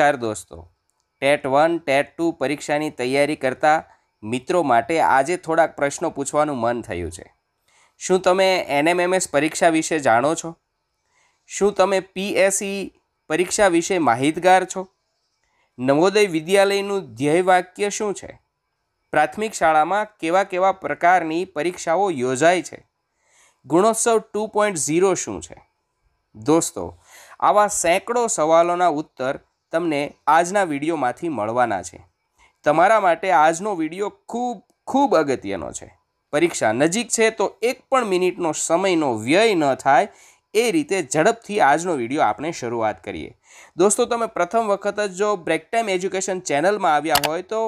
નમસ્કાર દોસ્તો TET one TET two પરીક્ષાની તૈયારી કરતા મિત્રો માટે આજે થોડાક પ્રશ્નો પૂછવાનું મન થયું છે શું તમે એનએમએમએસ પરીક્ષા વિશે જાણો છો શું તમે પીએસઈ પરીક્ષા વિશે માહિતગાર છો નવોદય વિદ્યાલયનું ધ્યેય વાક્ય શું છે પ્રાથમિક શાળામાં કેવા કેવા પ્રકારની પરીક્ષાઓ યોજાય છે ગુણોત્સવ ટુ પોઈન્ટ ઝીરો શું છે દોસ્તો આવા સેંકડો સવાલોના ઉત્તર તમને આજના વિડીયોમાંથી મળવાના છે તમારા માટે આજનો વિડીયો ખૂબ ખૂબ અગત્યનો છે પરીક્ષા નજીક છે તો એક પણ મિનિટનો સમયનો વ્યય ન થાય એ રીતે ઝડપથી આજનો વિડીયો આપણે શરૂઆત કરીએ દોસ્તો તમે પ્રથમ વખત જ જો બ્રેક ટાઈમ એજ્યુકેશન ચેનલમાં આવ્યા હોય તો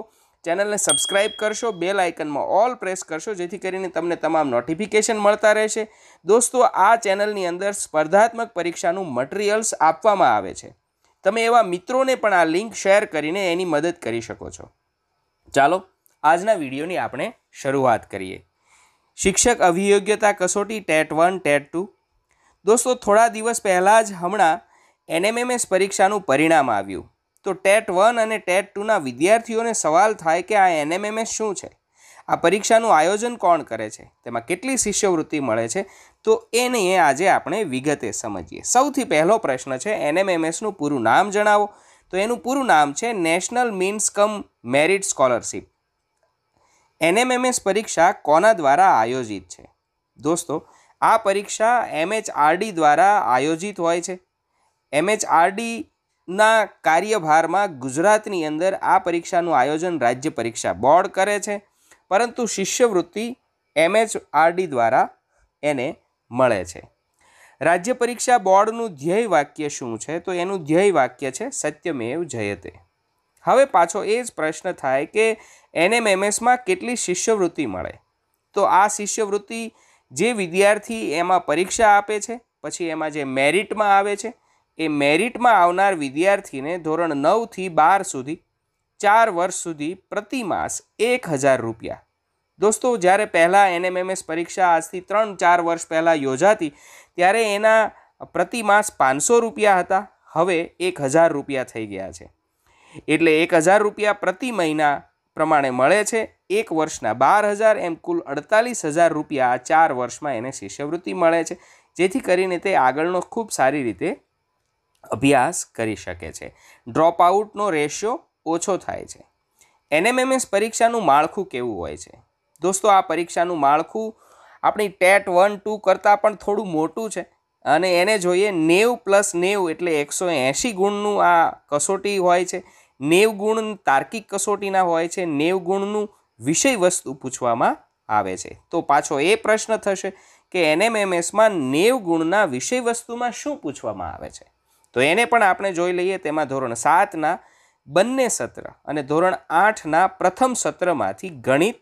ચેનલને સબસ્ક્રાઇબ કરશો બેલ આઇકનમાં ઓલ પ્રેસ કરશો જેથી કરીને તમને તમામ નોટિફિકેશન મળતા રહેશે દોસ્તો આ ચેનલની અંદર સ્પર્ધાત્મક પરીક્ષાનું મટીરિયલ્સ આપવામાં આવે છે તમે એવા મિત્રોને પણ આ લિંક શેર કરીને એની મદદ કરી શકો છો ચાલો આજના વિડીયોની આપણે શરૂઆત કરીએ શિક્ષક અભિયોગ્યતા કસોટી ટેટ વન ટેટ ટુ દોસ્તો થોડા દિવસ પહેલાં જ હમણાં એનએમએમએસ પરીક્ષાનું પરિણામ આવ્યું તો ટેટ વન અને ટેટ ટુના વિદ્યાર્થીઓને સવાલ થાય કે આ એનએમએમએસ શું છે આ પરીક્ષાનું આયોજન કોણ કરે છે તેમાં કેટલી શિષ્યવૃત્તિ મળે છે તો એને એ આજે આપણે વિગતે સમજીએ સૌથી પહેલો પ્રશ્ન છે એનએમએમએસનું પૂરું નામ જણાવો તો એનું પૂરું નામ છે national means cum merit scholarship NMMS પરીક્ષા કોના દ્વારા આયોજિત છે દોસ્તો આ પરીક્ષા એમએચઆરડી દ્વારા આયોજિત હોય છે એમએચઆરડીના કાર્યભારમાં ગુજરાતની અંદર આ પરીક્ષાનું આયોજન રાજ્ય પરીક્ષા બોર્ડ કરે છે પરંતુ શિષ્યવૃત્તિ એમએચઆરડી દ્વારા એને મળે છે રાજ્ય પરીક્ષા બોર્ડનું ધ્યેય વાક્ય શું છે તો એનું ધ્યેય વાક્ય છે સત્યમેવ જયતે હવે પાછો એ જ પ્રશ્ન થાય કે એનએમએમએસમાં કેટલી શિષ્યવૃત્તિ મળે તો આ શિષ્યવૃત્તિ જે વિદ્યાર્થી એમાં પરીક્ષા આપે છે પછી એમાં જે મેરિટમાં આવે છે એ મેરિટમાં આવનાર વિદ્યાર્થીને ધોરણ નવથી બાર સુધી ચાર વર્ષ સુધી પ્રતિમાસ એક હજાર રૂપિયા દોસ્તો જ્યારે પહેલાં એનએમએમએસ પરીક્ષા આજથી ત્રણ ચાર વર્ષ પહેલાં યોજાતી ત્યારે એના પ્રતિમાસ પાંચસો રૂપિયા હતા હવે એક હજાર રૂપિયા થઈ ગયા છે એટલે એક હજાર રૂપિયા પ્રતિ મહિના પ્રમાણે મળે છે એક વર્ષના બાર હજાર એમ કુલ અડતાલીસ હજાર રૂપિયા આ ચાર વર્ષમાં એને શિષ્યવૃત્તિ મળે છે જેથી કરીને તે આગળનો ખૂબ સારી રીતે અભ્યાસ કરી શકે છે ડ્રોપ આઉટનો રેશિયો ઓછો થાય છે એનએમએમએસ પરીક્ષાનું માળખું કેવું હોય છે દોસ્તો આ પરીક્ષાનું માળખું આપણી ટેટ વન ટુ કરતાં પણ થોડું મોટું છે અને એને જોઈએ નેવ પ્લસ નેવ એટલે એકસો એંશી ગુણનું આ કસોટી હોય છે નેવ ગુણ તાર્કિક કસોટીના હોય છે નેવ ગુણનું વિષય વસ્તુ પૂછવામાં આવે છે તો પાછો એ પ્રશ્ન થશે કે એનએમએમએસમાં નેવ ગુણના વિષય વસ્તુમાં શું પૂછવામાં આવે છે તો એને પણ આપણે જોઈ લઈએ તેમાં ધોરણ સાતના બંને સત્ર અને ધોરણ આઠના પ્રથમ સત્રમાંથી ગણિત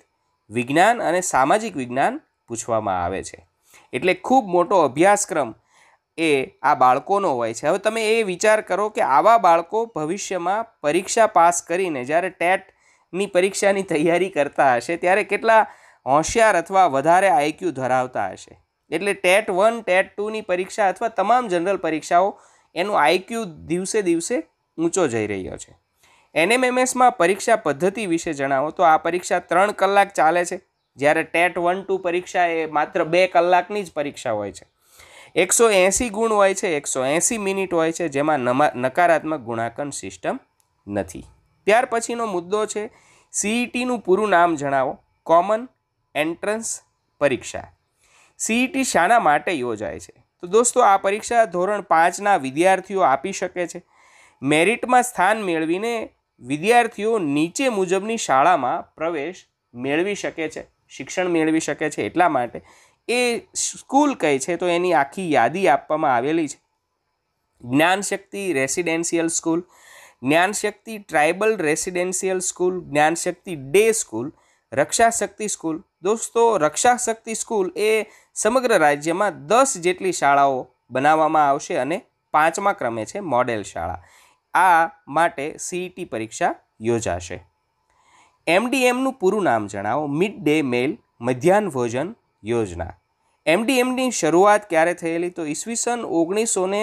વિજ્ઞાન અને સામાજિક વિજ્ઞાન પૂછવામાં આવે છે એટલે ખૂબ મોટો અભ્યાસક્રમ એ આ બાળકોનો હોય છે હવે તમે એ વિચાર કરો કે આવા બાળકો ભવિષ્યમાં પરીક્ષા પાસ કરીને જ્યારે ટેટની પરીક્ષાની તૈયારી કરતા હશે ત્યારે કેટલા હોશિયાર અથવા વધારે આઈક્યુ ધરાવતા હશે એટલે ટેટ વન ટેટ ટુની પરીક્ષા અથવા તમામ જનરલ પરીક્ષાઓ એનું આઈક્યુ દિવસે દિવસે ઊંચો જઈ રહ્યો છે એનએમએમએસમાં પરીક્ષા પદ્ધતિ વિશે જણાવો તો આ પરીક્ષા ત્રણ કલાક ચાલે છે જ્યારે ટેટ વન ટુ પરીક્ષા એ માત્ર બે કલાકની જ પરીક્ષા હોય છે એકસો એંસી ગુણ હોય છે એકસો એંસી મિનિટ હોય છે જેમાં નકારાત્મક ગુણાંકન સિસ્ટમ નથી ત્યાર પછીનો મુદ્દો છે સીઈટીનું પૂરું નામ જણાવો કોમન એન્ટ્રન્સ પરીક્ષા સીઈટી શાના માટે યોજાય છે તો દોસ્તો આ પરીક્ષા ધોરણ પાંચના વિદ્યાર્થીઓ આપી શકે છે મેરિટમાં સ્થાન મેળવીને વિદ્યાર્થીઓ નીચે મુજબની શાળામાં પ્રવેશ મેળવી શકે છે શિક્ષણ મેળવી શકે છે એટલા માટે એ સ્કૂલ કઈ છે તો એની આખી યાદી આપવામાં આવેલી છે Gyanshakti residential school Gyanshakti tribal residential school Gyanshakti day school Rakshashakti school દોસ્તો રક્ષાશક્તિ સ્કૂલ એ સમગ્ર રાજ્યમાં દસ જેટલી શાળાઓ બનાવવામાં આવશે અને પાંચમા ક્રમે છે મોડેલ શાળા આ માટે સીઈટી e પરીક્ષા યોજાશે એમડીએમનું પૂરું નામ જણાવો મિડ ડે મેલ મધ્યાહન ભોજન યોજના એમડીએમની શરૂઆત ક્યારે થયેલી તો ઈસવીસન ઓગણીસો ને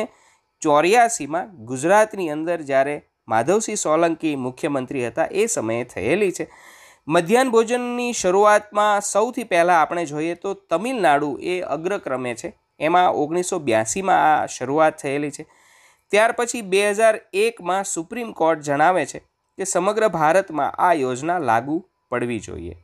ચોર્યાસીમાં ગુજરાતની અંદર જ્યારે માધવસિંહ સોલંકી મુખ્યમંત્રી હતા એ સમયે થયેલી છે મધ્યાહન ભોજનની શરૂઆતમાં સૌથી પહેલાં આપણે જોઈએ તો તમિલનાડુ એ અગ્રક્રમે છે એમાં ઓગણીસો બ્યાસીમાં આ શરૂઆત થયેલી છે ત્યાર પછી બે હજાર એકમાં સુપ્રીમ કોર્ટ જણાવે છે કે સમગ્ર ભારતમાં આ યોજના લાગુ પડવી જોઈએ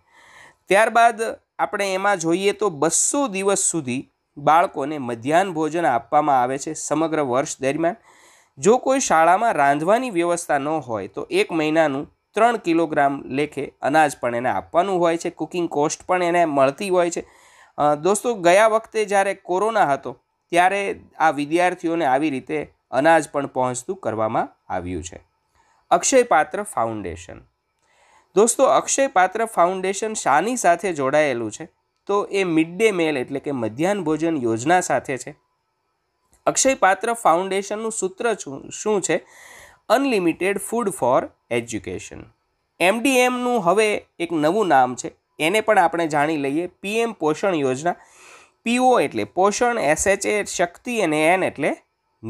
ત્યારબાદ આપણે એમાં જોઈએ તો બસો દિવસ સુધી બાળકોને મધ્યાહન ભોજન આપવામાં આવે છે સમગ્ર વર્ષ દરમિયાન જો કોઈ શાળામાં રાંધવાની વ્યવસ્થા ન હોય તો એક મહિનાનું ત્રણ કિલોગ્રામ લેખે અનાજ પણ એને આપવાનું હોય છે કુકિંગ કોસ્ટ પણ એને મળતી હોય છે દોસ્તો ગયા વખતે જ્યારે કોરોના હતો ત્યારે આ વિદ્યાર્થીઓને આવી રીતે અનાજ પણ પહોંચતું કરવામાં આવ્યું છે અક્ષય પાત્ર ફાઉન્ડેશન દોસ્તો અક્ષય પાત્ર ફાઉન્ડેશન શાની સાથે જોડાયેલું છે તો એ મિડ ડે મેલ એટલે કે મધ્યાહન ભોજન યોજના સાથે છે અક્ષય પાત્ર ફાઉન્ડેશનનું સૂત્ર શું છે અનલિમિટેડ ફૂડ ફોર એજ્યુકેશન એમડીએમનું હવે એક નવું નામ છે એને પણ આપણે જાણી લઈએ પીએમ પોષણ યોજના પીઓ એટલે પોષણ એસએચએ શક્તિ અને એન એટલે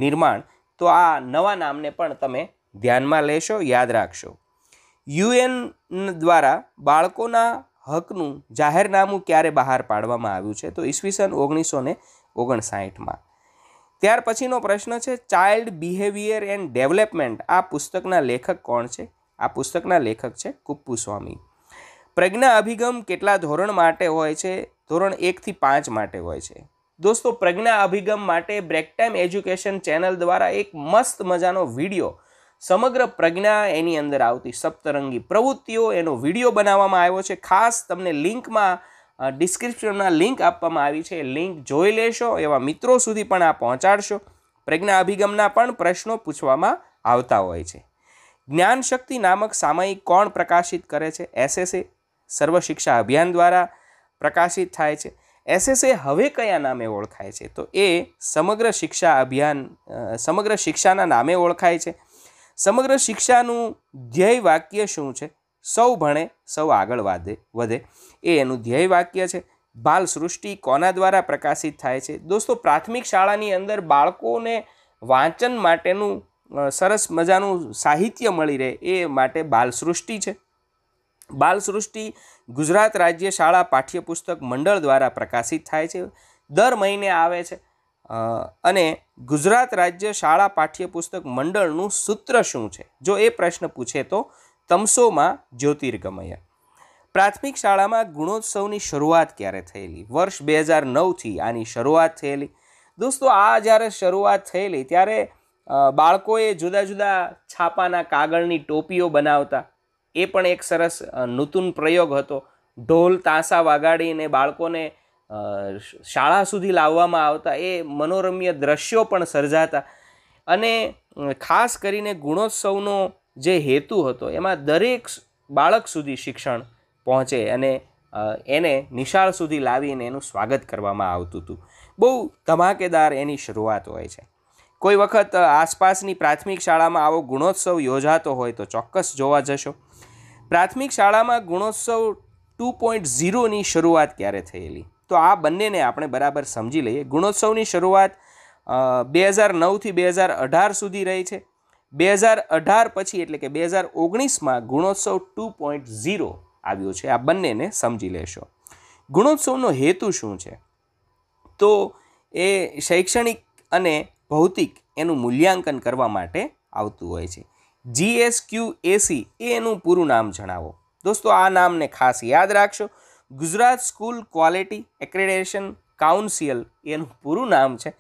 નિર્માણ તો આ નવા નામને પણ તમે ધ્યાનમાં લેશો યાદ રાખશો યુએન દ્વારા બાળકોના હકનું જાહેરનામું ક્યારે બહાર પાડવામાં આવ્યું છે તો ઈસવીસન ઓગણીસો ને ઓગણસાઠમાં ત્યાર પછીનો પ્રશ્ન છે ચાઇલ્ડ બિહેવિયર એન્ડ ડેવલપમેન્ટ આ પુસ્તકના લેખક કોણ છે આ પુસ્તકના લેખક છે કુપ્પુ સ્વામી પ્રજ્ઞા અભિગમ કેટલા ધોરણ માટે હોય છે ધોરણ એકથી પાંચ માટે હોય છે દોસ્તો પ્રજ્ઞા અભિગમ માટે બ્રેક ટાઈમ એજ્યુકેશન ચેનલ દ્વારા એક મસ્ત મજાનો વિડીયો સમગ્ર પ્રજ્ઞા એની અંદર આવતી સપ્તરંગી પ્રવૃત્તિઓ એનો વિડીયો બનાવવામાં આવ્યો છે ખાસ તમને લિંકમાં ડિસ્ક્રિપ્શનમાં લિંક આપવામાં આવી છે લિંક જોઈ લેશો એવા મિત્રો સુધી પણ આ પહોંચાડશો પ્રજ્ઞા અભિગમના પણ પ્રશ્નો પૂછવામાં આવતા હોય છે જ્ઞાન શક્તિ નામક સામયિક કોણ પ્રકાશિત કરે છે એસએસએ સર્વ શિક્ષા અભિયાન દ્વારા પ્રકાશિત થાય છે એસએસએ હવે કયા નામે ઓળખાય છે તો એ સમગ્ર શિક્ષા અભિયાન સમગ્ર શિક્ષાના નામે ઓળખાય છે સમગ્ર શિક્ષાનું ધ્યેય વાક્ય શું છે સૌ ભણે સૌ આગળ વધે વધે એ એનું ધ્યેય વાક્ય છે બાલ સૃષ્ટિ કોના દ્વારા પ્રકાશિત થાય છે દોસ્તો પ્રાથમિક શાળાની અંદર બાળકોને વાંચન માટેનું સરસ મજાનું સાહિત્ય મળી રહે એ માટે બાલ સૃષ્ટિ છે બાલ સૃષ્ટિ ગુજરાત રાજ્ય શાળા પાઠ્યપુસ્તક મંડળ દ્વારા પ્રકાશિત થાય છે દર મહિને આવે છે અને ગુજરાત રાજ્ય શાળા પાઠ્યપુસ્તક મંડળનું સૂત્ર શું છે જો એ પ્રશ્ન પૂછે તો તમસોમાં જ્યોતિર્ગમય પ્રાથમિક શાળામાં ગુણોત્સવની શરૂઆત ક્યારે થયેલી વર્ષ બે હજાર નવથી આની શરૂઆત થયેલી દોસ્તો આ જ્યારે શરૂઆત થયેલી ત્યારે બાળકોએ જુદા જુદા છાપાના કાગળની ટોપીઓ બનાવતા એ પણ એક સરસ નૂતન પ્રયોગ હતો ઢોલ તાંસા વગાડીને બાળકોને શાળા સુધી લાવવામાં આવતા એ મનોરમ્ય દ્રશ્યો પણ સર્જાતા અને ખાસ કરીને ગુણોત્સવનો જે હેતુ હતો એમાં દરેક બાળક સુધી શિક્ષણ પહોંચે અને એને નિશાળ સુધી લાવીને એનું સ્વાગત કરવામાં આવતું હતું બહુ ધમાકેદાર એની શરૂઆત હોય છે કોઈ વખત આસપાસની પ્રાથમિક શાળામાં આવો ગુણોત્સવ યોજાતો હોય તો ચોક્કસ જોવા જશો પ્રાથમિક શાળામાં ગુણોત્સવ ટુ પોઈન્ટ ઝીરોની શરૂઆત ક્યારે થયેલી તો આ બંનેને આપણે બરાબર સમજી લઈએ ગુણોત્સવની શરૂઆત બે હજાર નવથી બે હજાર અઢાર સુધી રહી છે બે હજાર અઢાર પછી એટલે કે બે હજાર ઓગણીસમાં ગુણોત્સવ ટુ પોઈન્ટ ઝીરો આવ્યો છે આ બંનેને સમજી લેશો ગુણોત્સવનો હેતુ શું છે તો એ શૈક્ષણિક અને ભૌતિક એનું મૂલ્યાંકન કરવા માટે આવતું હોય છે જીએસક્યુ એસી એ એનું પૂરું નામ જણાવો દોસ્તો આ નામને ખાસ યાદ રાખશો Gujarat school quality accreditation council એનું પૂરું નામ છે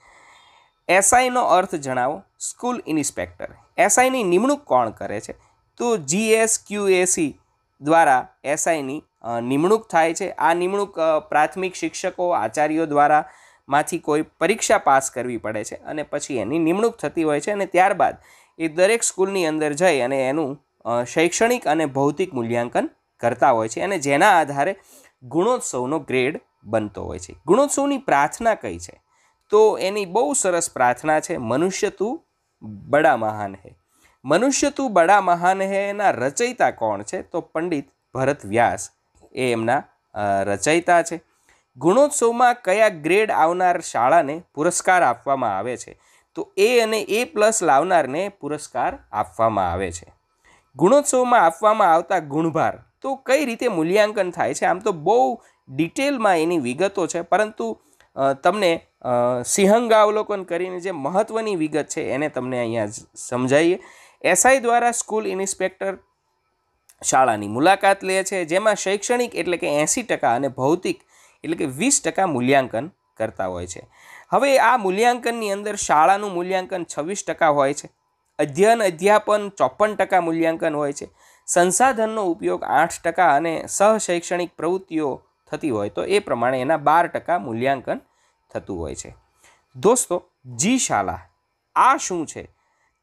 એસઆઈનો અર્થ જણાવો સ્કૂલ ઇન્સ્પેક્ટર એસઆઈની નિમણૂક કોણ કરે છે તો જીએસક્યુએસી દ્વારા એસઆઈની નિમણૂક થાય છે આ નિમણૂક પ્રાથમિક શિક્ષકો આચાર્યો દ્વારા માંથી કોઈ પરીક્ષા પાસ કરવી પડે છે અને પછી એની નિમણૂક થતી હોય છે અને ત્યારબાદ એ દરેક સ્કૂલની અંદર જઈ અને એનું શૈક્ષણિક અને ભૌતિક મૂલ્યાંકન કરતા હોય છે અને જેના આધારે ગુણોત્સવનો ગ્રેડ બનતો હોય છે ગુણોત્સવની પ્રાર્થના કઈ છે તો એની બહુ સરસ પ્રાર્થના છે મનુષ્ય તું બડા મહાન હે મનુષ્ય તું બડા મહાન હે એના રચયિતા કોણ છે તો પંડિત ભરત વ્યાસ એ એમના રચયિતા છે ગુણોત્સવમાં કયા ગ્રેડ આવનાર શાળાને પુરસ્કાર આપવામાં આવે છે તો એ અને એ પ્લસ લાવનારને પુરસ્કાર આપવામાં આવે છે ગુણોત્સવમાં આપવામાં આવતા ગુણભાર તો કઈ રીતે મૂલ્યાંકન થાય છે આમ તો બહુ ડિટેલમાં એની વિગતો છે પરંતુ તમને અવલોકન કરીને જે મહત્ત્વની વિગત છે એને તમને અહીંયા સમજાવીએ એસઆઈ દ્વારા સ્કૂલ ઇન્સ્પેક્ટર શાળાની મુલાકાત લે છે જેમાં શૈક્ષણિક એટલે કે એંસી ટકા અને ભૌતિક એટલે કે વીસ ટકા મૂલ્યાંકન કરતા હોય છે હવે આ મૂલ્યાંકનની અંદર શાળાનું મૂલ્યાંકન છવ્વીસ ટકા હોય છે અધ્યયન અધ્યાપન ચોપન ટકા મૂલ્યાંકન હોય છે સંસાધનનો ઉપયોગ આઠ ટકા અને સહશૈક્ષણિક પ્રવૃત્તિઓ થતી હોય તો એ પ્રમાણે એના બાર ટકા મૂલ્યાંકન થતું હોય છે દોસ્તો જી શાળા આ શું છે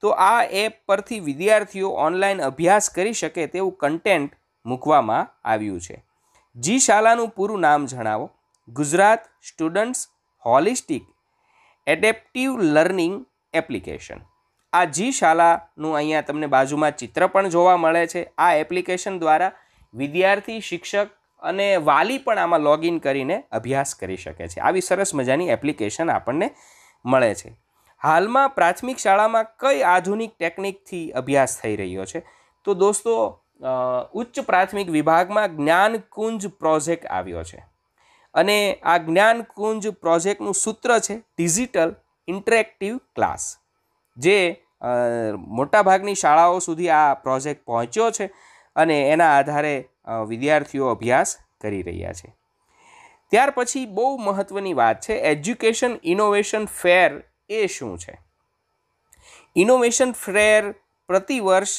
તો આ એપ પરથી વિદ્યાર્થીઓ ઓનલાઈન અભ્યાસ કરી શકે તેવું કન્ટેન્ટ મૂકવામાં આવ્યું છે જી શાળાનું પૂરું નામ જણાવો Gujarat students holistic adaptive learning application આ જી શાલાનું અહીંયા તમને બાજુમાં ચિત્ર પણ જોવા મળે છે આ એપ્લિકેશન દ્વારા વિદ્યાર્થી શિક્ષક અને વાલી પણ આમાં લોગિન કરીને અભ્યાસ કરી શકે છે આવી સરસ મજાની એપ્લિકેશન આપણને મળે છે હાલમાં પ્રાથમિક શાળામાં કઈ આધુનિક ટેકનિકથી અભ્યાસ થઈ રહ્યો છે તો દોસ્તો ઉચ્ચ પ્રાથમિક વિભાગમાં જ્ઞાનકુંજ પ્રોજેક્ટ આવ્યો છે અને આ જ્ઞાનકુંજ પ્રોજેક્ટનું સૂત્ર છે ડિજિટલ ઇન્ટરેક્ટિવ ક્લાસ જે મોટાભાગની શાળાઓ સુધી આ પ્રોજેક્ટ પહોંચ્યો છે અને એના આધારે વિદ્યાર્થીઓ અભ્યાસ કરી રહ્યા છે ત્યાર પછી બહુ મહત્ત્વની વાત છે એજ્યુકેશન ઇનોવેશન ફેર એ શું છે ઇનોવેશન ફેર પ્રતિ વર્ષ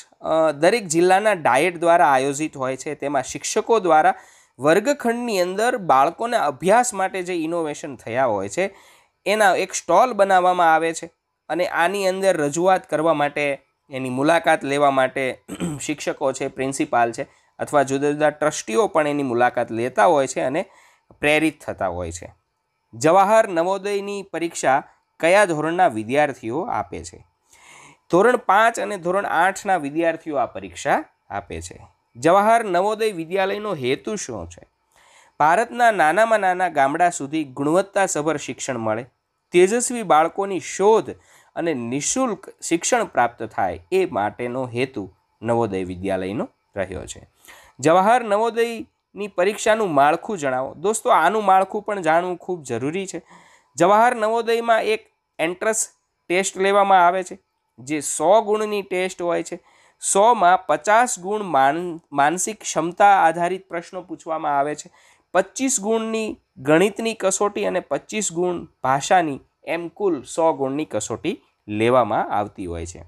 દરેક જિલ્લાના ડાયટ દ્વારા આયોજિત હોય છે તેમાં શિક્ષકો દ્વારા વર્ગખંડની અંદર બાળકોના અભ્યાસ માટે જે ઇનોવેશન થયા હોય છે એના એક સ્ટોલ બનાવવામાં આવે છે અને આની અંદર રજૂઆત કરવા માટે એની મુલાકાત લેવા માટે શિક્ષકો છે પ્રિન્સિપાલ છે અથવા જુદા જુદા ટ્રસ્ટીઓ પણ એની મુલાકાત લેતા હોય છે અને પ્રેરિત થતા હોય છે જવાહર નવોદયની પરીક્ષા કયા ધોરણના વિદ્યાર્થીઓ આપે છે ધોરણ પાંચ અને ધોરણ આઠના વિદ્યાર્થીઓ આ પરીક્ષા આપે છે જવાહર નવોદય વિદ્યાલયનો હેતુ શું છે ભારતના નાનામાં નાના ગામડા સુધી ગુણવત્તાસભર શિક્ષણ મળે તેજસ્વી બાળકોની શોધ અને નિઃશુલ્ક શિક્ષણ પ્રાપ્ત થાય એ માટેનો હેતુ નવોદય વિદ્યાલયનો રહ્યો છે જવાહર નવોદયની પરીક્ષાનું માળખું જણાવો દોસ્તો આનું માળખું પણ જાણવું ખૂબ જરૂરી છે જવાહર નવોદયમાં એક એન્ટ્રન્સ ટેસ્ટ લેવામાં આવે છે જે સો ગુણની ટેસ્ટ હોય છે સોમાં પચાસ ગુણ માન માનસિક ક્ષમતા આધારિત પ્રશ્નો પૂછવામાં આવે છે પચીસ ગુણની ગણિતની કસોટી અને પચીસ ગુણ ભાષાની એમ કુલ સો ગુણની કસોટી લેવામાં આવતી હોય છે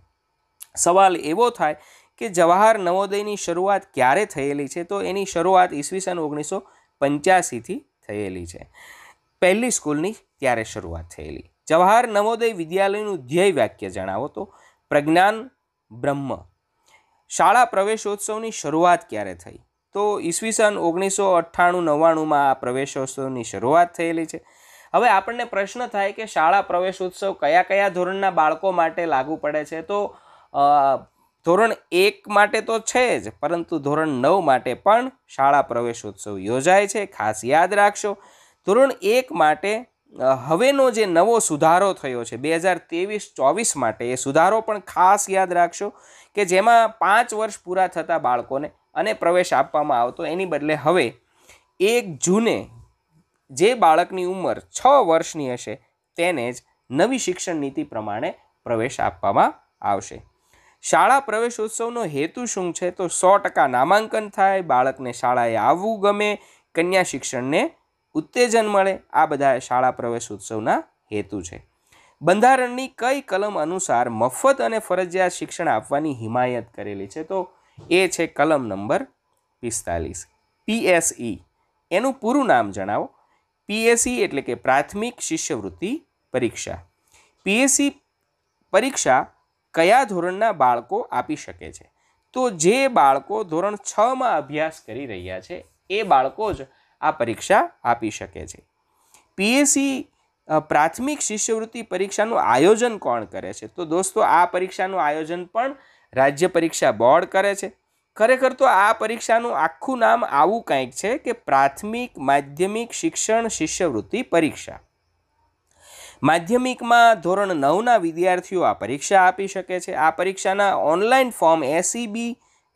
સવાલ એવો થાય કે જવાહર નવોદયની શરૂઆત ક્યારે થયેલી છે તો એની શરૂઆત ઈસવીસન ઓગણીસો પંચ્યાસીથી થયેલી છે પહેલી સ્કૂલની ત્યારે શરૂઆત થયેલી જવાહર નવોદય વિદ્યાલયનું ધ્યેય વાક્ય જણાવો તો પ્રજ્ઞાન બ્રહ્મ શાળા પ્રવેશોત્સવની શરૂઆત ક્યારે થઈ તો ઈસવીસન ઓગણીસો અઠ્ઠાણું નવ્વાણુંમાં આ પ્રવેશોત્સવની શરૂઆત થયેલી છે હવે આપણને પ્રશ્ન થાય કે શાળા પ્રવેશોત્સવ કયા કયા ધોરણના બાળકો માટે લાગુ પડે છે તો ધોરણ એક માટે તો છે જ પરંતુ ધોરણ નવ માટે પણ શાળા પ્રવેશોત્સવ યોજાય છે ખાસ યાદ રાખશો ધોરણ એક માટે હવેનો જે નવો સુધારો થયો છે બે હજાર તેવીસ ચોવીસ માટે એ સુધારો પણ ખાસ યાદ રાખશો કે જેમાં પાંચ વર્ષ પૂરા થતા બાળકોને અને પ્રવેશ આપવામાં આવતો એની બદલે હવે એક જૂને જે બાળકની ઉંમર છ વર્ષની હશે તેને જ નવી શિક્ષણ નીતિ પ્રમાણે પ્રવેશ આપવામાં આવશે શાળા પ્રવેશોત્સવનો હેતુ શું છે તો સો ટકા નામાંકન થાય બાળકને શાળાએ આવવું ગમે કન્યા શિક્ષણને ઉત્તેજન મળે આ બધા શાળા પ્રવેશ ઉત્સવના હેતુ છે બંધારણની કઈ કલમ અનુસાર મફત અને ફરજિયાત શિક્ષણ આપવાની હિમાયત કરેલી છે તો એ છે કલમ નંબર પિસ્તાલીસ પીએસઈ એનું પૂરું નામ જણાવો પીએસઈ એટલે કે પ્રાથમિક શિષ્યવૃત્તિ પરીક્ષા પીએસસી પરીક્ષા કયા ધોરણના બાળકો આપી શકે છે તો જે બાળકો ધોરણ છમાં અભ્યાસ કરી રહ્યા છે એ બાળકો જ આ પરીક્ષા આપી શકે છે પીએસસી પ્રાથમિક શિષ્યવૃત્તિ પરીક્ષાનું આયોજન કોણ કરે છે તો દોસ્તો આ પરીક્ષાનું આયોજન પણ રાજ્ય પરીક્ષા બોર્ડ કરે છે ખરેખર તો આ પરીક્ષાનું આખું નામ આવું કંઈક છે કે પ્રાથમિક માધ્યમિક શિક્ષણ શિષ્યવૃત્તિ પરીક્ષા માધ્યમિકમાં ધોરણ નવના વિદ્યાર્થીઓ આ પરીક્ષા આપી શકે છે આ પરીક્ષાના online form ACB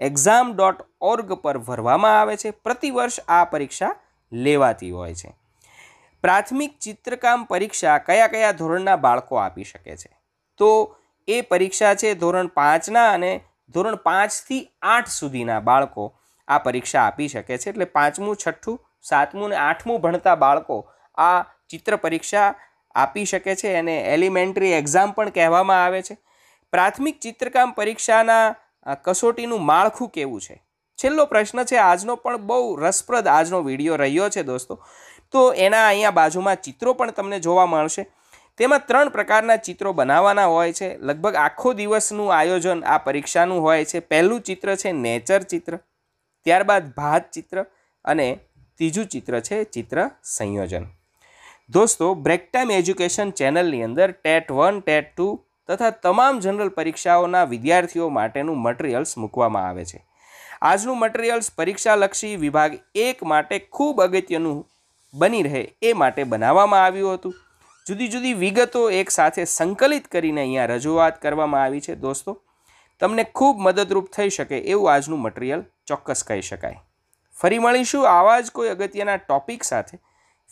exam dot org પર ભરવામાં આવે છે પ્રતિવર્ષ આ પરીક્ષા લેવાતી હોય છે પ્રાથમિક ચિત્રકામ પરીક્ષા કયા કયા ધોરણના બાળકો આપી શકે છે તો એ પરીક્ષા છે ધોરણ પાંચના અને ધોરણ પાંચથી આઠ સુધીના બાળકો આ પરીક્ષા આપી શકે છે એટલે પાંચમું છઠ્ઠું સાતમું અને આઠમું ભણતા બાળકો આ ચિત્ર પરીક્ષા આપી શકે છે એને એલિમેન્ટરી એક્ઝામ પણ કહેવામાં આવે છે પ્રાથમિક ચિત્રકામ પરીક્ષાના કસોટીનું માળખું કેવું છે છેલ્લો પ્રશ્ન છે આજનો પણ બહુ રસપ્રદ આજનો વિડીયો રહ્યો છે દોસ્તો તો એના અહીંયા બાજુમાં ચિત્રો પણ તમને જોવા મળશે તેમાં ત્રણ પ્રકારના ચિત્રો બનાવવાના હોય છે લગભગ આખો દિવસનું આયોજન આ પરીક્ષાનું હોય છે પહેલું ચિત્ર છે નેચર ચિત્ર ત્યારબાદ ભાત ચિત્ર અને ત્રીજું ચિત્ર છે ચિત્ર સંયોજન દોસ્તો બ્રેકટાઈમ એજ્યુકેશન ચેનલની અંદર ટેટ વન ટેટ ટુ તથા તમામ જનરલ પરીક્ષાઓના વિદ્યાર્થીઓ માટેનું મટીરિયલ્સ મૂકવામાં આવે છે આજનું મટીરિયલ્સ પરીક્ષાલક્ષી વિભાગ એક માટે ખૂબ અગત્યનું બની રહે એ માટે બનાવવામાં આવ્યું હતું જુદી જુદી વિગતો એક સાથે સંકલિત કરીને અહીંયા રજૂઆત કરવામાં આવી છે દોસ્તો તમને ખૂબ મદદરૂપ થઈ શકે એવું આજનું મટીરિયલ ચોક્કસ કહી શકાય ફરી મળીશું આવા જ કોઈ અગત્યના ટોપિક સાથે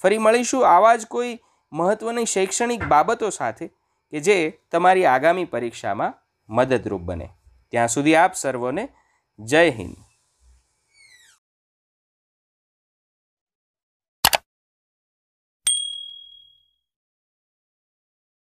ફરી મળીશું આવા જ કોઈ મહત્ત્વની શૈક્ષણિક બાબતો સાથે કે જે તમારી આગામી પરીક્ષામાં મદદરૂપ બને ત્યાં સુધી આપ સર્વોને જય હિન્દ